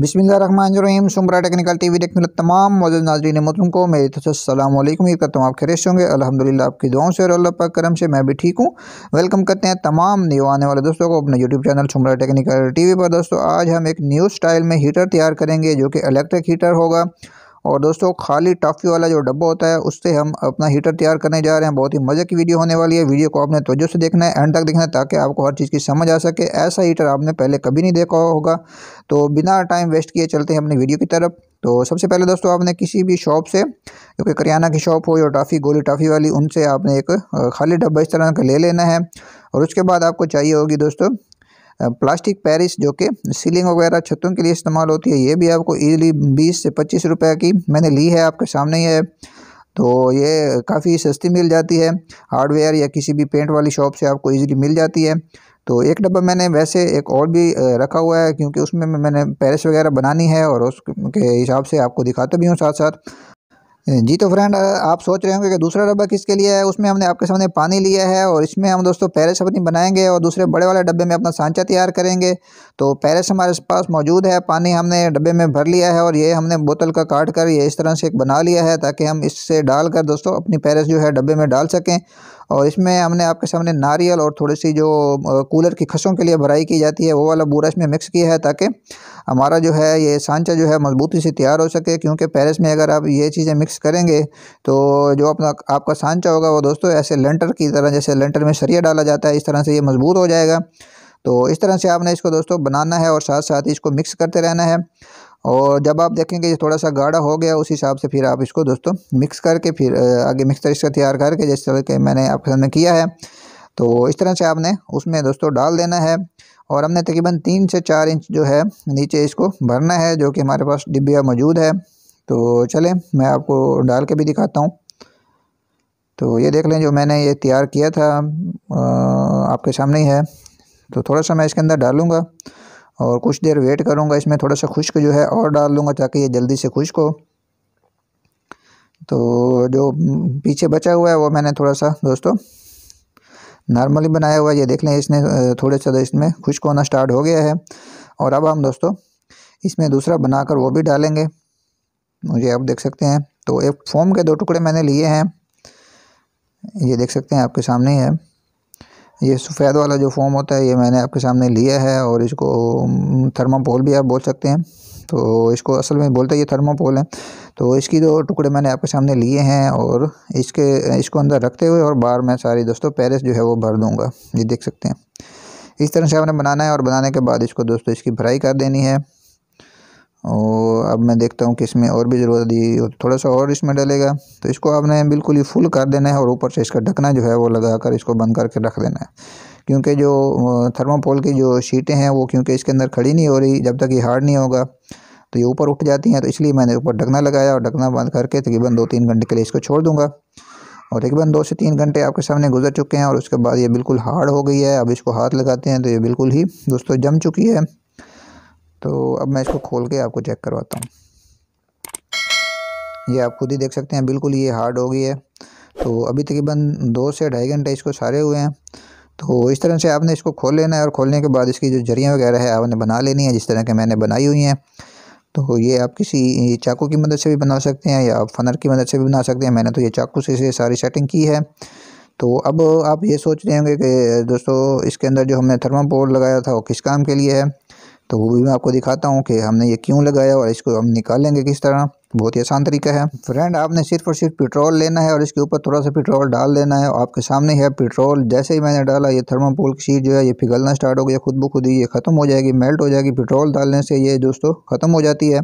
रहीम सुमरा technical TV देखने वाले तमाम मौजूद नाजरीन मुतम को मेरी तसलम तो उम्मीद करता हूँ आप खरीश होंगे अल्हम्दुलिल्लाह आपकी दुआओं से और अल्लाह पाक करम से मैं भी ठीक हूँ वेलकम करते हैं तमाम न्यू आने वाले दोस्तों को अपने YouTube channel Sumra technical TV पर दोस्तों आज हम एक न्यू स्टाइल में हीटर तैयार करेंगे जो कि इलेक्ट्रिक हीटर होगा और दोस्तों खाली टॉफ़ी वाला जो डब्बा होता है उससे हम अपना हीटर तैयार करने जा रहे हैं बहुत ही मज़े की वीडियो होने वाली है वीडियो को आपने तोजो से देखना है एंड तक देखना है ताकि आपको हर चीज़ की समझ आ सके ऐसा हीटर आपने पहले कभी नहीं देखा होगा तो बिना टाइम वेस्ट किए चलते हैं अपनी वीडियो की तरफ तो सबसे पहले दोस्तों आपने किसी भी शॉप से जो कि करियाना की शॉप हो या टॉफ़ी गोली टॉफ़ी वाली उनसे आपने एक खाली डब्बा इस तरह का ले लेना है और उसके बाद आपको चाहिए होगी दोस्तों प्लास्टिक पैरिस जो कि सीलिंग वगैरह छतों के लिए इस्तेमाल होती है ये भी आपको ईजिली बीस से पच्चीस रुपये की मैंने ली है आपके सामने ही है तो ये काफ़ी सस्ती मिल जाती है हार्डवेयर या किसी भी पेंट वाली शॉप से आपको ईज़िली मिल जाती है तो एक डब्बा मैंने वैसे एक और भी रखा हुआ है क्योंकि उसमें मैंने पेरिस वगैरह बनानी है और उसके हिसाब से आपको दिखाता भी हूँ साथ साथ जी तो फ्रेंड आप सोच रहे होंगे कि दूसरा डब्बा किसके लिए है उसमें हमने आपके सामने पानी लिया है और इसमें हम दोस्तों पैरस अपनी बनाएंगे और दूसरे बड़े वाले डब्बे में अपना सांचा तैयार करेंगे तो पैरस हमारे पास मौजूद है पानी हमने डब्बे में भर लिया है और ये हमने बोतल का काट कर ये इस तरह से एक बना लिया है ताकि हम इससे डाल कर दोस्तों अपनी पैरिस जो है डब्बे में डाल सकें और इसमें हमने आपके सामने नारियल और थोड़ी सी जो कूलर की खसों के लिए भराई की जाती है वो वाला बूरा इसमें मिक्स किया है ताकि हमारा जो है ये सांचा जो है मजबूती से तैयार हो सके क्योंकि पैरिस में अगर आप ये चीज़ें मिक्स करेंगे तो जो अपना आपका सांचा होगा वो दोस्तों ऐसे लेंटर की तरह जैसे लेंटर में सरिया डाला जाता है इस तरह से ये मजबूत हो जाएगा तो इस तरह से आपने इसको दोस्तों बनाना है और साथ साथ इसको मिक्स करते रहना है और जब आप देखेंगे ये थोड़ा सा गाढ़ा हो गया उस हिसाब से फिर आप इसको दोस्तों मिक्स करके फिर आगे मिक्सर इसका तैयार करके जिस तरह के मैंने आपके सामने किया है तो इस तरह से आपने उसमें दोस्तों डाल देना है और हमने तकरीबन तीन से चार इंच जो है नीचे इसको भरना है जो कि हमारे पास डिब्बिया मौजूद है तो चलें मैं आपको डाल के भी दिखाता हूँ तो ये देख लें जो मैंने ये तैयार किया था आपके सामने ही है तो थोड़ा सा मैं इसके अंदर डालूँगा और कुछ देर वेट करूँगा इसमें थोड़ा सा खुश्क जो है और डाल दूँगा ताकि ये जल्दी से खुश्क हो तो जो पीछे बचा हुआ है वो मैंने थोड़ा सा दोस्तों नॉर्मली बनाया हुआ है ये देख लें इसने थोड़े सा तो इसमें खुश्क होना स्टार्ट हो गया है और अब हम दोस्तों इसमें दूसरा बनाकर वो भी डालेंगे मुझे आप देख सकते हैं तो एक फोम के दो टुकड़े मैंने लिए हैं ये देख सकते हैं आपके सामने ही है ये सफ़ेद वाला जो फोम होता है ये मैंने आपके सामने लिया है और इसको थर्मापोल भी आप बोल सकते हैं तो इसको असल में बोलते ये थर्मापोल है तो इसकी दो टुकड़े मैंने आपके सामने लिए हैं और इसके इसको अंदर रखते हुए और बाहर मैं सारी दोस्तों पैरिस जो है वो भर दूँगा ये देख सकते हैं इस तरह से आपने बनाना है और बनाने के बाद इसको दोस्तों इसकी भराई कर देनी है और अब मैं देखता हूँ कि इसमें और भी ज़रूरत दी थोड़ा सा और इसमें डलेगा तो इसको आपने बिल्कुल ही फुल कर देना है और ऊपर से इसका ढकना जो है वो लगा कर इसको बंद करके रख देना है क्योंकि जो थर्मापोल की जो शीटें हैं वो क्योंकि इसके अंदर खड़ी नहीं हो रही जब तक ये हार्ड नहीं होगा तो ये ऊपर उठ जाती हैं तो इसलिए मैंने ऊपर ढकना लगाया और ढकना बंद करके तकरीबन दो तीन घंटे के लिए इसको छोड़ दूँगा और तकरीबन दो से तीन घंटे आपके सामने गुजर चुके हैं और उसके बाद ये बिल्कुल हार्ड हो गई है अब इसको हाथ लगाते हैं तो ये बिल्कुल ही दोस्तों जम चुकी है तो अब मैं इसको खोल के आपको चेक करवाता हूँ ये आप खुद ही देख सकते हैं बिल्कुल ये हार्ड हो गई है तो अभी तकरीबन दो से ढाई घंटे इसको सारे हुए हैं तो इस तरह से आपने इसको खोल लेना है और खोलने के बाद इसकी जो जरियाँ वगैरह है आपने बना लेनी है जिस तरह के मैंने बनाई हुई हैं तो ये आप किसी चाकू की मदद से भी बना सकते हैं या आप फनर की मदद से भी बना सकते हैं मैंने तो ये चाकू से इसे सारी सेटिंग की है तो अब आप ये सोच रहे होंगे कि दोस्तों इसके अंदर जो हमने थर्मापोल लगाया था वो किस काम के लिए है तो वो भी मैं आपको दिखाता हूँ कि हमने ये क्यों लगाया और इसको हम निकालेंगे किस तरह बहुत ही आसान तरीका है फ्रेंड आपने सिर्फ और सिर्फ पेट्रोल लेना है और इसके ऊपर थोड़ा सा पेट्रोल डाल देना है आपके सामने है पेट्रोल जैसे ही मैंने डाला ये थर्मापोल की शीट जो है ये पिघलना स्टार्ट हो गया खुद ब खुद ही ये ख़त्म हो जाएगी मेल्ट हो जाएगी पेट्रोल डालने से ये दोस्तों ख़त्म हो जाती है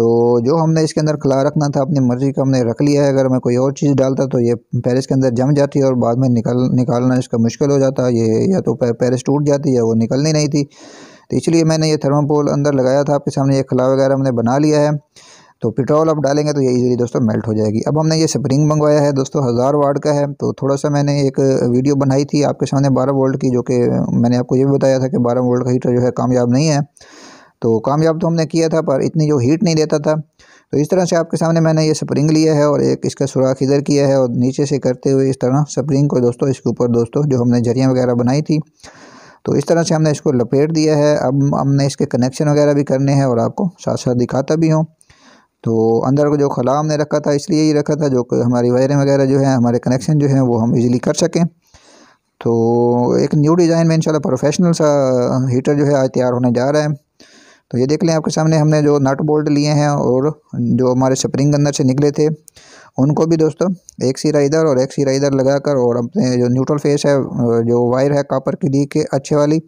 तो जो हमने इसके अंदर खिला रखना था अपनी मर्ज़ी का हमने रख लिया है अगर मैं कोई और चीज़ डालता तो ये पैरिस के अंदर जम जाती और बाद में निकाल निकालना इसका मुश्किल हो जाता ये या तो पैरिस टूट जाती या वो निकलनी नहीं थी तो इसलिए मैंने ये थर्मापोल अंदर लगाया था आपके सामने ये खला वगैरह हमने बना लिया है तो पेट्रोल अब डालेंगे तो ये इजीली दोस्तों मेल्ट हो जाएगी अब हमने ये स्प्रिंग मंगवाया है दोस्तों हज़ार वाट का है तो थोड़ा सा मैंने एक वीडियो बनाई थी आपके सामने बारह वोल्ट की जो कि मैंने आपको ये भी बताया था कि बारह वोल्ट का हीटर जो है कामयाब नहीं है तो कामयाब तो हमने किया था पर इतनी जो हीट नहीं देता था तो इस तरह से आपके सामने मैंने ये स्प्रिंग लिया है और एक इसका सुराख इधर किया है और नीचे से करते हुए इस तरह स्प्रिंग को दोस्तों इसके ऊपर दोस्तों जो हमने झरियाँ वगैरह बनाई थी तो इस तरह से हमने इसको लपेट दिया है अब हमने इसके कनेक्शन वगैरह भी करने हैं और आपको साथ साथ दिखाता भी हूँ तो अंदर को जो खला हमने रखा था इसलिए ही रखा था जो हमारी वायरें वगैरह जो हैं हमारे कनेक्शन जो हैं वो हम इजीली कर सकें तो एक न्यू डिज़ाइन में इंशाल्लाह प्रोफेशनल सा हीटर जो है आज तैयार होने जा रहा है तो ये देख लें आपके सामने हमने जो नट बोल्ट लिए हैं और जो हमारे स्प्रिंग अंदर से निकले थे उनको भी दोस्तों एक सिरा इधर और एक सिरा इधर लगाकर और अपने जो न्यूट्रल फेस है जो वायर है कापर की ली के अच्छे वाली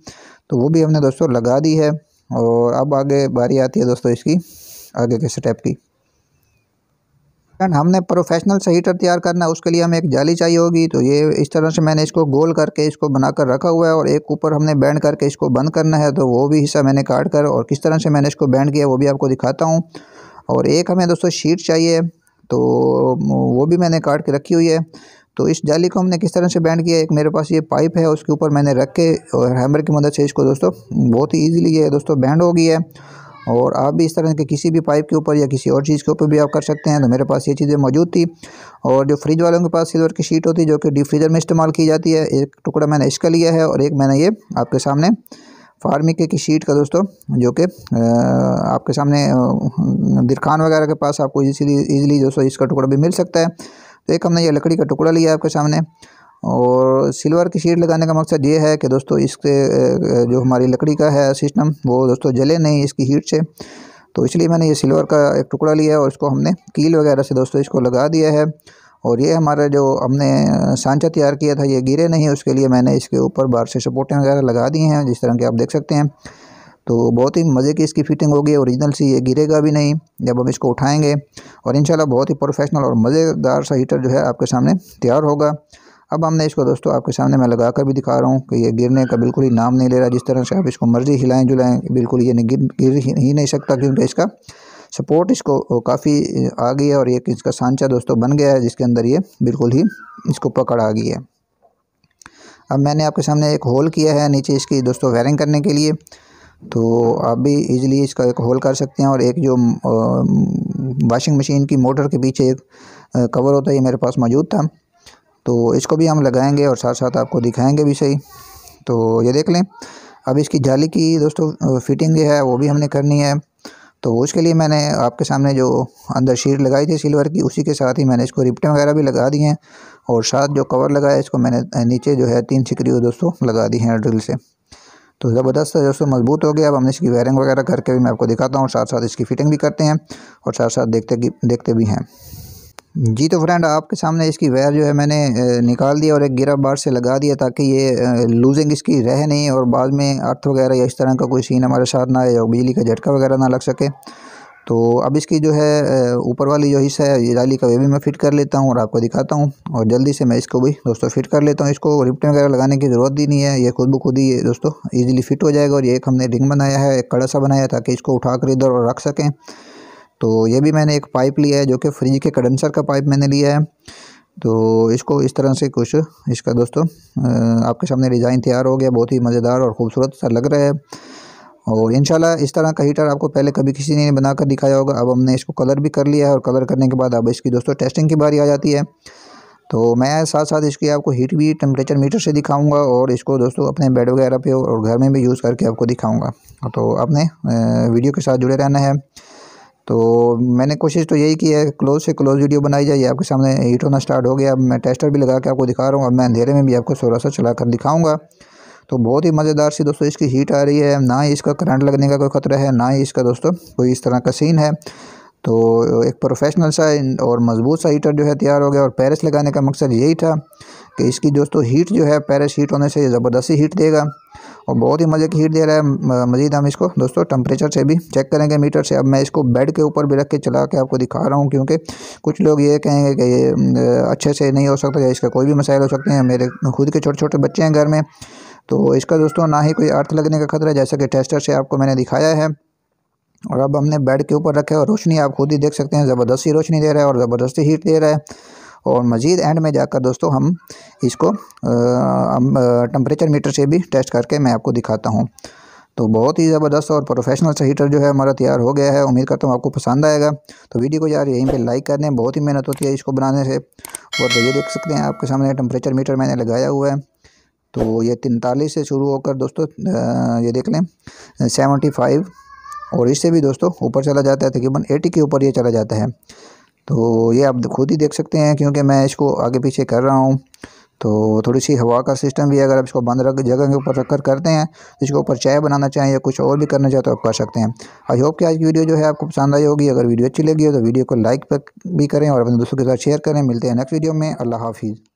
तो वो भी हमने दोस्तों लगा दी है और अब आगे बारी आती है दोस्तों इसकी आगे के स्टेप की एंड हमने प्रोफेशनल से हीटर तैयार करना है उसके लिए हमें एक जाली चाहिए होगी तो ये इस तरह से मैंने इसको गोल करके इसको बनाकर रखा हुआ है और एक ऊपर हमने बैंड करके इसको बंद करना है तो वो भी हिस्सा मैंने काट कर और किस तरह से मैंने इसको बैंड किया वो भी आपको दिखाता हूँ और एक हमें दोस्तों शीट चाहिए तो वो भी मैंने काट के रखी हुई है तो इस जाली को हमने किस तरह से बैंड किया एक मेरे पास ये पाइप है उसके ऊपर मैंने रख के और हैमर की मदद से इसको दोस्तों बहुत ही ईजिली ये दोस्तों बैंड हो गई है और आप भी इस तरह के किसी भी पाइप के ऊपर या किसी और चीज़ के ऊपर भी आप कर सकते हैं तो मेरे पास ये चीज़ें मौजूद थी और जो फ्रिज वालों के पास सिल्वर की शीट होती है जो कि डीप फ्रीजर में इस्तेमाल की जाती है एक टुकड़ा मैंने इसका लिया है और एक मैंने ये आपके सामने फार्मिक एक शीट का दोस्तों जो कि आपके सामने दिरखान वगैरह के पास आपको इजीली इजीली दोस्तों इसका टुकड़ा भी मिल सकता है तो एक हमने ये लकड़ी का टुकड़ा लिया आपके सामने और सिल्वर की शीट लगाने का मकसद ये है कि दोस्तों इसके जो हमारी लकड़ी का है सिस्टम वो दोस्तों जले नहीं इसकी हीट से तो इसलिए मैंने ये सिल्वर का एक टुकड़ा लिया है और इसको हमने कील वगैरह से दोस्तों इसको लगा दिया है और ये हमारा जो हमने सांचा तैयार किया था ये गिरे नहीं उसके लिए मैंने इसके ऊपर बाहर से सपोर्टें वगैरह लगा दी हैं जिस तरह के आप देख सकते हैं तो बहुत ही मज़े की इसकी फिटिंग होगी ओरिजिनल सी ये गिरेगा भी नहीं जब हम इसको उठाएंगे और इन बहुत ही प्रोफेशनल और मज़ेदार सा हीटर जो है आपके सामने तैयार होगा अब हमने इसको दोस्तों आपके सामने मैं लगा कर भी दिखा रहा हूँ कि ये गिरने का बिल्कुल ही नाम नहीं ले रहा जिस तरह से आप इसको मर्ज़ी हिलाएं जुलाएं बिल्कुल ये नहीं गिर गिर ही नहीं सकता क्योंकि इसका सपोर्ट इसको काफ़ी आ गई है और एक इसका सांचा दोस्तों बन गया है जिसके अंदर ये बिल्कुल ही इसको पकड़ आ गई है अब मैंने आपके सामने एक होल किया है नीचे इसकी दोस्तों वायरिंग करने के लिए तो आप भी इजीली इसका एक होल कर सकते हैं और एक जो वाशिंग मशीन की मोटर के पीछे एक कवर होता है ये मेरे पास मौजूद था तो इसको भी हम लगाएंगे और साथ साथ आपको दिखाएंगे भी सही तो ये देख लें अब इसकी जाली की दोस्तों फिटिंग है वो भी हमने करनी है तो उसके लिए मैंने आपके सामने जो अंदर शीट लगाई थी सिल्वर की उसी के साथ ही मैंने इसको रिप्टें वगैरह भी लगा दी हैं और साथ जो कवर लगाया इसको मैंने नीचे जो है तीन सिकड़ी दोस्तों लगा दी हैं ड्रिल से तो ज़बरदस्त है दोस्तों मजबूत हो गया अब हमने इसकी वायरिंग वगैरह करके भी मैं आपको दिखाता हूँ साथ साथ इसकी फिटिंग भी करते हैं और साथ साथ देखते देखते भी हैं जी तो फ्रेंड आपके सामने इसकी वायर जो है मैंने निकाल दिया और एक गिरा बार से लगा दिया ताकि ये लूजिंग इसकी रह नहीं और बाद में अर्थ वगैरह या इस तरह का कोई सीन हमारे साथ ना आए या बिजली का झटका वगैरह ना लग सके तो अब इसकी जो है ऊपर वाली जो हिस्सा है ये जाली का वे भी मैं फिट कर लेता हूँ और आपको दिखाता हूँ और जल्दी से मैं इसको भी दोस्तों फिट कर लेता हूँ इसको रिप्ट वगैरह लगाने की ज़रूरत ही नहीं है ये खुद ब खुद ही दोस्तों ईजिली फिट हो जाएगा और ये एक हमने रिंग बनाया है एक कड़ा सा बनाया ताकि इसको उठा कर इधर और रख सकें तो ये भी मैंने एक पाइप लिया है जो कि फ्रिज के कंडेंसर का पाइप मैंने लिया है तो इसको इस तरह से कुछ इसका दोस्तों आपके सामने डिज़ाइन तैयार हो गया बहुत ही मज़ेदार और ख़ूबसूरत सा लग रहा है और इन इस तरह का हीटर आपको पहले कभी किसी ने बनाकर दिखाया होगा अब हमने इसको कलर भी कर लिया है और कलर करने के बाद अब इसकी दोस्तों टेस्टिंग की बारी आ जाती है तो मैं साथ साथ इसकी आपको हीट भी टेम्परेचर मीटर से दिखाऊंगा और इसको दोस्तों अपने बेड वगैरह पे और घर में भी यूज़ करके आपको दिखाऊंगा तो आपने वीडियो के साथ जुड़े रहना है तो मैंने कोशिश तो यही की है क्लोज से क्लोज वीडियो बनाई जाए आपके सामने हीट होना स्टार्ट हो गया अब मैं टेस्टर भी लगा के आपको दिखा रहा हूँ अब मैं अंधेरे में भी आपको सोलह सौ चला कर दिखाऊँगा तो बहुत ही मज़ेदार सी दोस्तों इसकी हीट आ रही है ना ही इसका करंट लगने का कोई ख़तरा है ना ही इसका दोस्तों कोई इस तरह का सीन है तो एक प्रोफेशनल सा और मज़बूत सा हीटर जो है तैयार हो गया और पैरस लगाने का मकसद यही था कि इसकी दोस्तों हीट जो है पैरस हीट होने से ज़बरदस्ती हीट देगा और बहुत ही मज़े की हीट दे रहा है मज़ीद हम इसको दोस्तों टम्परेचर से भी चेक करेंगे मीटर से अब मैं इसको बेड के ऊपर भी रख के चला के आपको दिखा रहा हूँ क्योंकि कुछ लोग ये कहेंगे कि ये अच्छे से नहीं हो सकता या इसका कोई भी मसाइल हो सकते हैं मेरे खुद के छोटे छोटे बच्चे हैं घर में तो इसका दोस्तों ना ही कोई अर्थ लगने का खतरा जैसा कि टेस्टर से आपको मैंने दिखाया है और अब हमने बेड के ऊपर रखे है और रोशनी आप खुद ही देख सकते हैं ज़बरदस्ती रोशनी दे रहा है और ज़बरदस्ती हीट दे रहा है और मज़ीद एंड में जाकर दोस्तों हम इसको टम्परेचर मीटर से भी टेस्ट करके मैं आपको दिखाता हूँ तो बहुत ही ज़बरदस्त और प्रोफेशनल सा हीटर जो है हमारा तैयार हो गया है उम्मीद करता हूँ आपको पसंद आएगा तो वीडियो को यार यहीं पे लाइक कर दें बहुत ही मेहनत होती है इसको बनाने से और तो ये देख सकते हैं आपके सामने टम्परेचर मीटर मैंने लगाया हुआ है तो ये तैंतालीस से शुरू होकर दोस्तों ये देख लें सेवेंटी फाइव और इससे भी दोस्तों ऊपर चला जाता है तकरीबन एटी के ऊपर ये चला जाता है तो ये आप खुद ही देख सकते हैं क्योंकि मैं इसको आगे पीछे कर रहा हूँ तो थोड़ी सी हवा का सिस्टम भी अगर आप इसको बंद रख जगह के ऊपर रख कर करते हैं इसके ऊपर चाय बनाना चाहें या कुछ और भी करना चाहे तो आप कर सकते हैं आई होप कि आज की वीडियो जो है आपको पसंद आई होगी अगर वीडियो अच्छी लगी हो तो वीडियो को लाइक भी करें और अपने दोस्तों के साथ शेयर करें मिलते हैं नेक्स्ट वीडियो में अल्लाह हाफिज़